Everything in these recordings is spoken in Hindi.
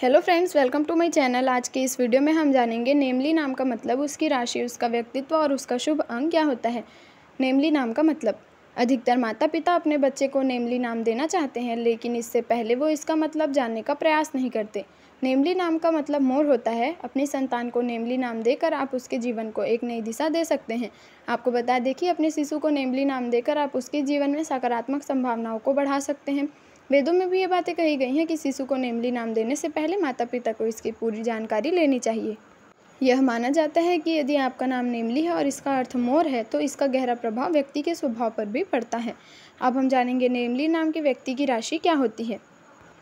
hello friends welcome to my channel आज के इस वीडियो में हम जानेंगे नेमली नाम का मतलब उसकी राशि उसका व्यक्तित्व और उसका शुभ अंग क्या होता है नेमली नाम का मतलब अधिकतर माता पिता अपने बच्चे को नेमली नाम देना चाहते हैं लेकिन इससे पहले वो इसका मतलब जानने का प्रयास नहीं करते नेमली नाम का मतलब मोर होता है अपनी संतान को नेमली नाम देकर आप उसके जीवन को एक नई दिशा दे सकते हैं आपको बता दें कि अपने शिशु को नेमली नाम देकर आप उसके जीवन में सकारात्मक संभावनाओं को बढ़ा सकते हैं वेदों में भी ये बातें कही गई हैं कि शिशु को नेमली नाम देने से पहले माता पिता को इसकी पूरी जानकारी लेनी चाहिए यह माना जाता है कि यदि आपका नाम नेमली है और इसका अर्थ मोर है तो इसका गहरा प्रभाव व्यक्ति के स्वभाव पर भी पड़ता है अब हम जानेंगे नेमली नाम के व्यक्ति की राशि क्या होती है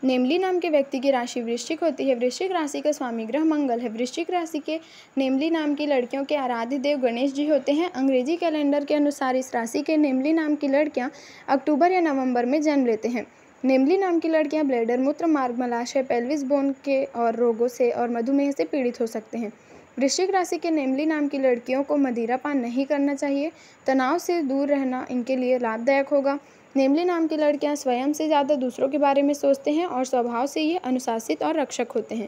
नेमली नाम के व्यक्ति की राशि वृश्चिक होती है वृश्चिक राशि का स्वामी ग्रह मंगल है वृश्चिक राशि के नेमली नाम की लड़कियों के आराध्य देव गणेश जी होते हैं अंग्रेजी कैलेंडर के अनुसार इस राशि के नेमली नाम की लड़कियां अक्टूबर या नवंबर में जन्म लेते हैं नेमली नाम की लड़कियां ब्लैडर मूत्र मार्ग मलाशय पेल्विस बोन के और रोगों से और मधुमेह से पीड़ित हो सकते हैं वृश्चिक राशि के नेमली नाम की लड़कियों को मदिरा पान नहीं करना चाहिए तनाव से दूर रहना इनके लिए लाभदायक होगा नेमली नाम की लड़कियां स्वयं से ज़्यादा दूसरों के बारे में सोचते हैं और स्वभाव से ये अनुशासित और रक्षक होते हैं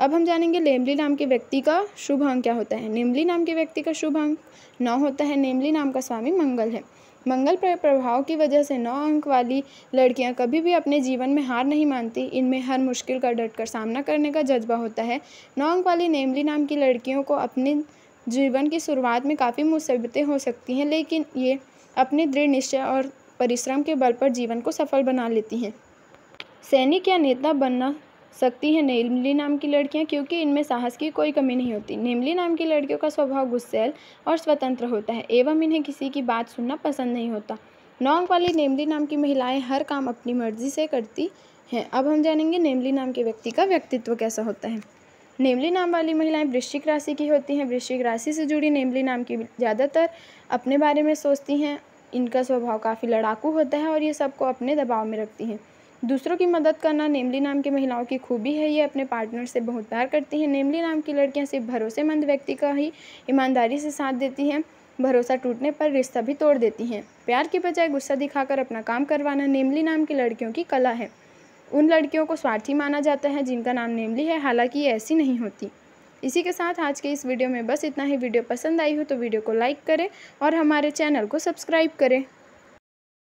अब हम जानेंगे नेमली नाम के व्यक्ति का शुभ अंक क्या होता है नेमली नाम के व्यक्ति का शुभ अंक नौ होता है नेमली नाम का स्वामी मंगल है मंगल प्रभाव की वजह से नौ अंक वाली लड़कियां कभी भी अपने जीवन में हार नहीं मानती इनमें हर मुश्किल का डट कर सामना करने का जज्बा होता है नौ अंक वाली नेमली नाम की लड़कियों को अपने जीवन की शुरुआत में काफ़ी मुसीबतें हो सकती हैं लेकिन ये अपने दृढ़ निश्चय और परिश्रम के बल पर जीवन को सफल बना लेती हैं सैनिक या नेता बनना सकती हैं नेमली नाम की लड़कियां क्योंकि इनमें साहस की कोई कमी नहीं होती नेमली नाम की लड़कियों का स्वभाव गुस्सेल और स्वतंत्र होता है एवं इन्हें किसी की बात सुनना पसंद नहीं होता नौ अंक वाली नेमली नाम की महिलाएं हर काम अपनी मर्जी से करती हैं अब हम जानेंगे नेमली नाम के व्यक्ति का व्यक्तित्व कैसा होता है नेमली नाम वाली महिलाएं वृश्चिक राशि की होती हैं वृश्चिक राशि से जुड़ी नेमली नाम की ज़्यादातर अपने बारे में सोचती हैं इनका स्वभाव काफ़ी लड़ाकू होता है और ये सबको अपने दबाव में रखती हैं दूसरों की मदद करना नेमली नाम की महिलाओं की खूबी है ये अपने पार्टनर से बहुत प्यार करती हैं नेमली नाम की लड़कियां सिर्फ भरोसेमंद व्यक्ति का ही ईमानदारी से साथ देती हैं भरोसा टूटने पर रिश्ता भी तोड़ देती हैं प्यार के बजाय गुस्सा दिखाकर अपना काम करवाना नेमली नाम की लड़कियों की कला है उन लड़कियों को स्वार्थी माना जाता है जिनका नाम नेमली है हालांकि ये ऐसी नहीं होती इसी के साथ आज के इस वीडियो में बस इतना ही वीडियो पसंद आई हो तो वीडियो को लाइक करें और हमारे चैनल को सब्सक्राइब करें